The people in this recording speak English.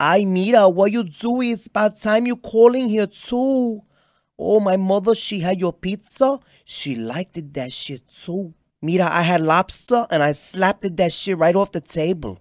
I Mira, what you do is about time you calling here too. Oh, my mother, she had your pizza. She liked it, that shit too. Mira, I had lobster and I slapped it, that shit right off the table.